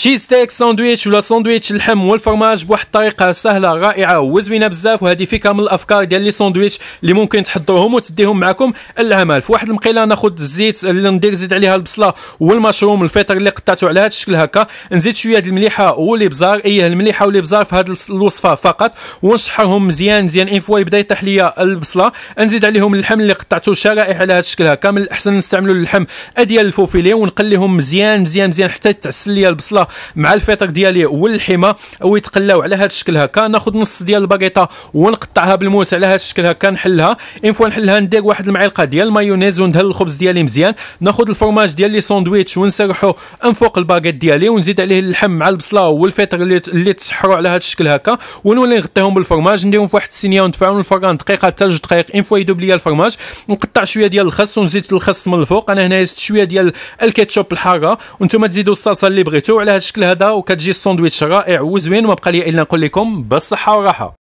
تشيز ستيك ساندويتش ولا ساندويتش اللحم والفرماج بواحد الطريقه سهله رائعه وزوينه بزاف وهذه فكره من الافكار ديال لي ساندويتش اللي ممكن تحضروهم وتديهم معكم العمل في واحد المقيله ناخذ الزيت اللي ندير زيد عليها البصله والمشروم الفيطر اللي قطعته على هذا الشكل هكا نزيد شويه ديال المليحه والابزار ايه المليحه والابزار في هذه الوصفه فقط ونشحرهم مزيان مزيان ان فوا يبدا يطيح ليا البصله نزيد عليهم اللحم اللي قطعته شرائح على هذا الشكل هكا من الاحسن نستعملوا اللحم ديال الفوفيلي ونقليهم مزيان مزيان مزيان حتى تعسل ليا البصله مع الفيطق ديالي والحمى ويتقلاو على هذا الشكل هكا ناخذ نص ديال الباكيطه ونقطعها بالموس على هذا الشكل هكا نحلها ان فوا نحلها ندير واحد المعلقه ديال المايونيز وندهن الخبز ديالي مزيان ناخذ الفرماج ديال لي ساندويتش ونسرحو من فوق الباكيط ديالي ونزيد عليه اللحم مع البصله والفيطق اللي اللي تشحروا على هذا الشكل هكا ونولي نغطيهم بالفرماج نديرهم في واحد السينيه وندفعهم الفران دقيقه حتى جوج دقائق ان فوا يذوب ليا الفرماج نقطع شويه ديال الخس ونزيد الخس من الفوق انا هنا شويه ديال الكاتشوب الحاره وانتم تزيدوا الصلصه اللي بغيتو على بهذا الشكل هذا وكتجي الساندويتش رائع وزوين وما بقى لي الا نقول لكم بالصحه والراحه